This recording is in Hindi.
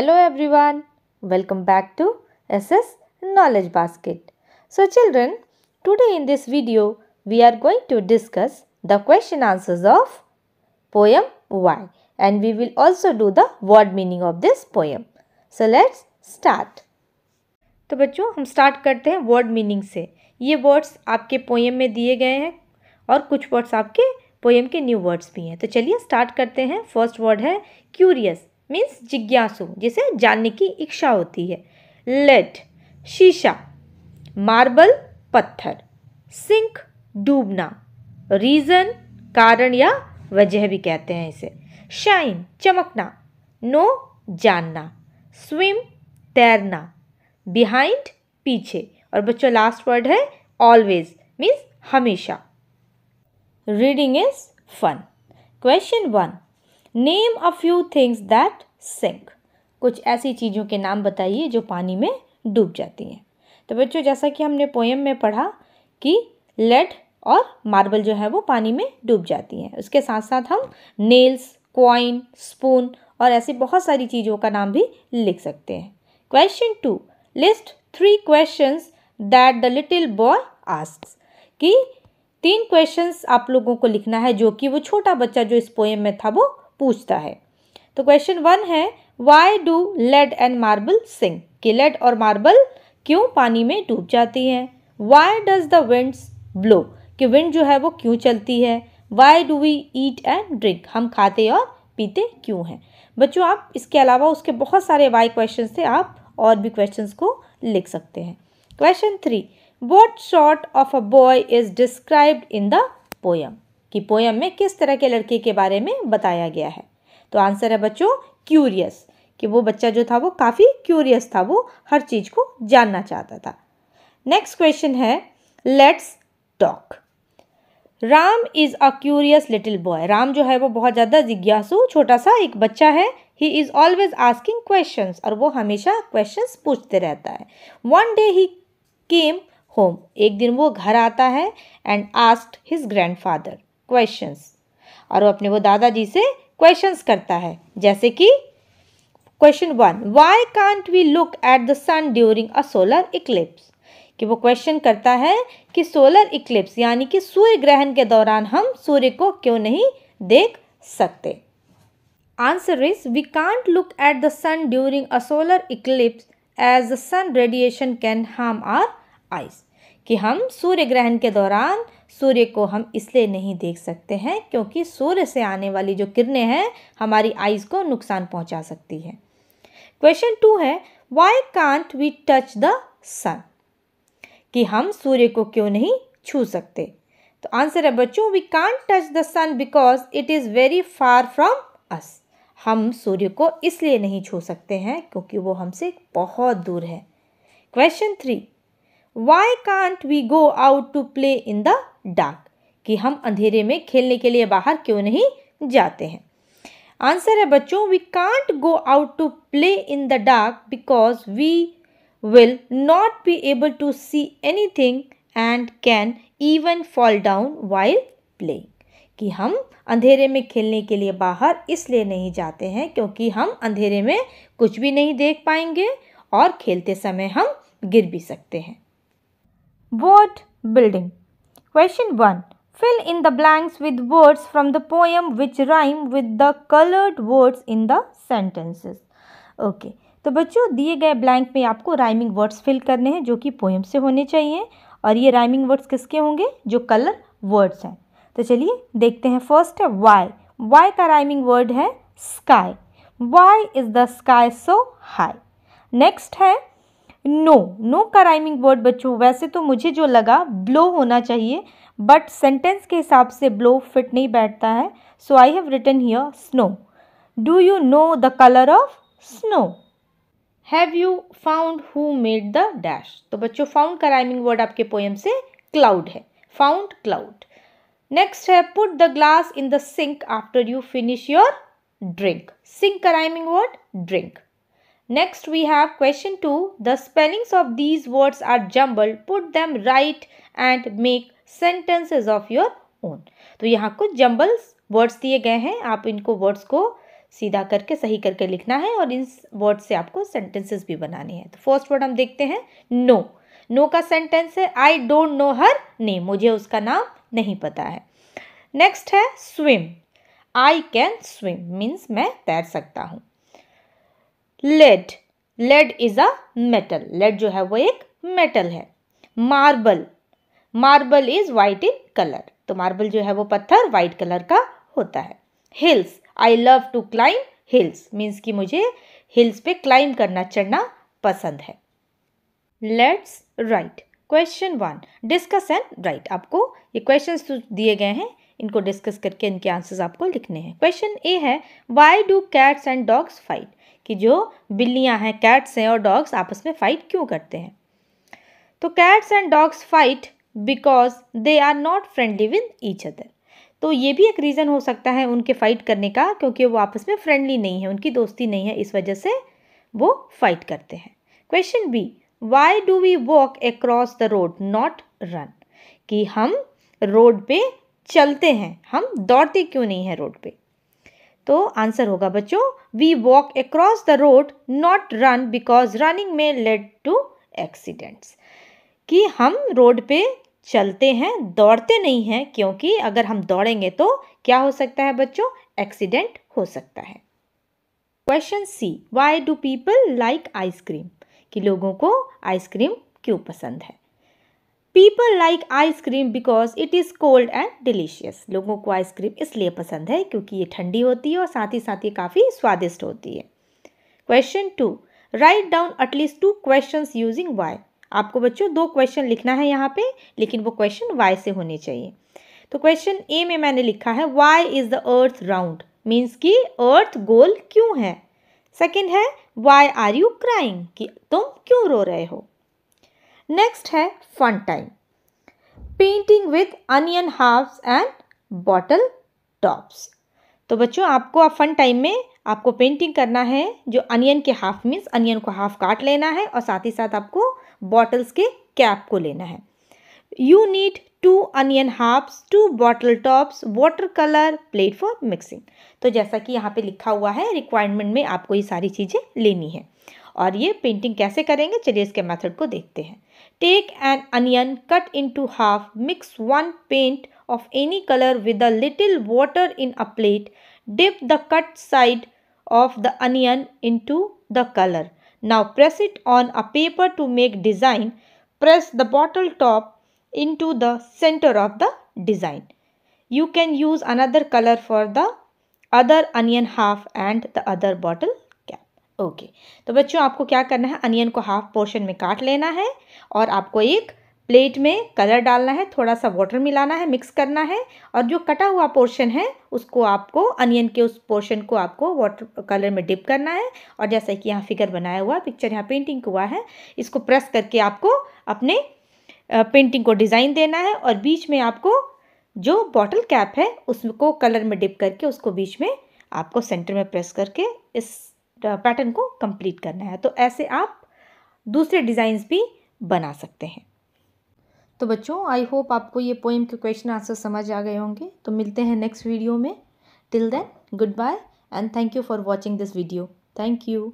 Hello everyone welcome back to SS knowledge basket so children today in this video we are going to discuss the question answers of poem why and we will also do the word meaning of this poem so let's start तो बच्चों हम स्टार्ट करते हैं वर्ड मीनिंग से ये वर्ड्स आपके पोएम में दिए गए हैं और कुछ वर्ड्स आपके पोएम के न्यू वर्ड्स भी हैं तो चलिए स्टार्ट करते हैं फर्स्ट वर्ड है क्यूरियस मीन्स जिज्ञासु जिसे जानने की इच्छा होती है लेट शीशा मार्बल पत्थर सिंक डूबना रीज़न कारण या वजह भी कहते हैं इसे शाइन चमकना नो जानना स्विम तैरना बिहाइंड पीछे और बच्चों लास्ट वर्ड है ऑलवेज मीन्स हमेशा reading is fun question one name a few things that sink कुछ ऐसी चीज़ों के नाम बताइए जो पानी में डूब जाती हैं तो बच्चों जैसा कि हमने पोएम में पढ़ा कि लेड और मार्बल जो है वो पानी में डूब जाती हैं उसके साथ साथ हम नेल्स क्वाइन स्पून और ऐसी बहुत सारी चीज़ों का नाम भी लिख सकते हैं question two list three questions that the little boy ask कि तीन क्वेश्चंस आप लोगों को लिखना है जो कि वो छोटा बच्चा जो इस पोएम में था वो पूछता है तो क्वेश्चन वन है why do lead and marble sink कि लेड और मार्बल क्यों पानी में डूब जाती हैं why does the winds blow कि विंड जो है वो क्यों चलती है why do we eat and drink हम खाते और पीते क्यों हैं बच्चों आप इसके अलावा उसके बहुत सारे वाई क्वेश्चन थे आप और भी क्वेश्चन को लिख सकते हैं question three what sort of a boy is described in the poem कि पोयम में किस तरह के लड़के के बारे में बताया गया है तो आंसर है बच्चों क्यूरियस कि वो बच्चा जो था वो काफ़ी क्यूरियस था वो हर चीज़ को जानना चाहता था नेक्स्ट क्वेश्चन है let's talk Ram is a curious little boy Ram जो है वो बहुत ज़्यादा जिज्ञासु छोटा सा एक बच्चा है he is always asking questions और वो हमेशा क्वेश्चंस पूछते रहता है one day he came home एक दिन वो घर आता है and asked his grandfather questions और वो अपने वो दादाजी से क्वेश्चंस करता है जैसे कि question one why can't we look at the sun during a solar eclipse कि वो क्वेश्चन करता है कि सोलर इक्लिप्स यानी कि सूर्य ग्रहण के दौरान हम सूर्य को क्यों नहीं देख सकते answer is we can't look at the sun during a solar eclipse as the sun radiation can harm our eyes कि हम सूर्य ग्रहण के दौरान सूर्य को हम इसलिए नहीं देख सकते हैं क्योंकि सूर्य से आने वाली जो किरणें हैं हमारी आइज़ को नुकसान पहुंचा सकती है क्वेश्चन टू है why can't we touch the sun कि हम सूर्य को क्यों नहीं छू सकते तो आंसर है बच्चों we can't touch the sun because it is very far from us हम सूर्य को इसलिए नहीं छू सकते हैं क्योंकि वो हमसे बहुत दूर है question three why can't we go out to play in the dark कि हम अंधेरे में खेलने के लिए बाहर क्यों नहीं जाते हैं आंसर है बच्चों we can't go out to play in the dark because we will not be able to see anything and can even fall down while playing कि हम अंधेरे में खेलने के लिए बाहर इसलिए नहीं जाते हैं क्योंकि हम अंधेरे में कुछ भी नहीं देख पाएंगे और खेलते समय हम गिर भी सकते हैं word building Question 1. Fill in the blanks with words from the poem which rhyme with the colored words in the sentences. Okay. तो बच्चों दिए गए ब्लैंक में आपको राइमिंग वर्ड्स फिल करने हैं जो कि पोएम से होने चाहिए और ये राइमिंग वर्ड्स किसके होंगे जो कलर वर्ड्स हैं तो चलिए देखते हैं फर्स्ट है वाई वाई का राइमिंग वर्ड है sky why is the sky so high next है नो नो का राइमिंग वर्ड बच्चों वैसे तो मुझे जो लगा ब्लो होना चाहिए बट सेंटेंस के हिसाब से ब्लो फिट नहीं बैठता है so I have written here snow do you know the colour of snow have you found who made the dash तो बच्चों फाउंड का राइमिंग वर्ड आपके पोएम से क्लाउड है फाउंड क्लाउड नेक्स्ट है put the glass in the sink after you finish your drink sink का rhyming word drink Next we have question 2. The spellings of these words are jumbled. Put them right and make sentences of your own. तो यहाँ कुछ जम्बल्स वर्ड्स दिए गए हैं आप इनको वर्ड्स को सीधा करके सही करके लिखना है और इन वर्ड से आपको सेंटेंसेस भी बनाने हैं तो फर्स्ट वर्ड हम देखते हैं नो no. नो no का सेंटेंस है I don't know her name मुझे उसका नाम नहीं पता है नेक्स्ट है swim I can swim means मैं तैर सकता हूँ lead lead is a metal lead जो है वो एक मेटल है marble marble is white in colour तो मार्बल जो है वो पत्थर वाइट कलर का होता है hills I love to climb hills means कि मुझे हिल्स पे क्लाइम करना चढ़ना पसंद है let's write question one discuss and write आपको ये क्वेश्चन तो दिए गए हैं इनको डिस्कस करके इनके आंसर्स आपको लिखने हैं क्वेश्चन ए है why do cats and dogs fight कि जो बिल्लियाँ हैं कैट्स हैं और डॉग्स आपस में फ़ाइट क्यों करते हैं तो cats and dogs fight because they are not friendly with each other तो ये भी एक रीज़न हो सकता है उनके फाइट करने का क्योंकि वो आपस में फ्रेंडली नहीं है उनकी दोस्ती नहीं है इस वजह से वो फाइट करते हैं question B why do we walk across the road not run कि हम रोड पे चलते हैं हम दौड़ते क्यों नहीं हैं रोड पे तो आंसर होगा बच्चों we walk across the road not run because running may lead to accidents कि हम रोड पे चलते हैं दौड़ते नहीं हैं क्योंकि अगर हम दौड़ेंगे तो क्या हो सकता है बच्चों एक्सीडेंट हो सकता है question C why do people like ice cream कि लोगों को आइसक्रीम क्यों पसंद है people like ice cream because it is cold and delicious लोगों को आइसक्रीम इसलिए पसंद है क्योंकि ये ठंडी होती है और साथ ही साथ ये काफ़ी स्वादिष्ट होती है question two write down at least two question using why आपको बच्चों दो क्वेश्चन लिखना है यहाँ पे लेकिन वो क्वेश्चन वाई से होने चाहिए तो क्वेश्चन ए में मैंने लिखा है why is the earth round means कि अर्थ गोल क्यों है सेकेंड है वाई आर यू क्राइंग कि तुम क्यों रो रहे हो नेक्स्ट है fun time painting with onion halves and bottle tops तो बच्चों आपको आप फन टाइम में आपको पेंटिंग करना है जो अनियन के हाफ मीन्स अनियन को हाफ काट लेना है और साथ ही साथ आपको बॉटल्स के कैप को लेना है you need two onion halves two bottle tops water colour plate for mixing तो जैसा कि यहाँ पे लिखा हुआ है रिक्वायरमेंट में आपको ये सारी चीज़ें लेनी है और ये पेंटिंग कैसे करेंगे चलिए इसके मेथड को देखते हैं take an onion cut into half mix one paint of any colour with a little water in a plate dip the cut side of the onion into the colour now press it on a paper to make design press the bottle top into the centre of the design you can use another colour for the other onion half and the other bottle okay तो बच्चों आपको क्या करना है अनियन को हाफ पोर्शन में काट लेना है और आपको एक प्लेट में कलर डालना है थोड़ा सा वाटर मिलाना है मिक्स करना है और जो कटा हुआ पोर्शन है उसको आपको अनियन के उस पोर्शन को आपको वाटर कलर में डिप करना है और जैसा कि यहाँ फिगर बनाया हुआ पिक्चर यहाँ पेंटिंग हुआ है इसको प्रेस करके आपको अपने पेंटिंग को डिज़ाइन देना है और बीच में आपको जो बॉटल कैप है उसको कलर में डिप करके उसको बीच में आपको सेंटर में प्रेस करके इस पैटर्न को कंप्लीट करना है तो ऐसे आप दूसरे डिज़ाइंस भी बना सकते हैं तो बच्चों आई होप आपको ये पोइम के क्वेश्चन आंसर समझ आ गए होंगे तो मिलते हैं नेक्स्ट वीडियो में till then goodbye and thank you for watching this video thank you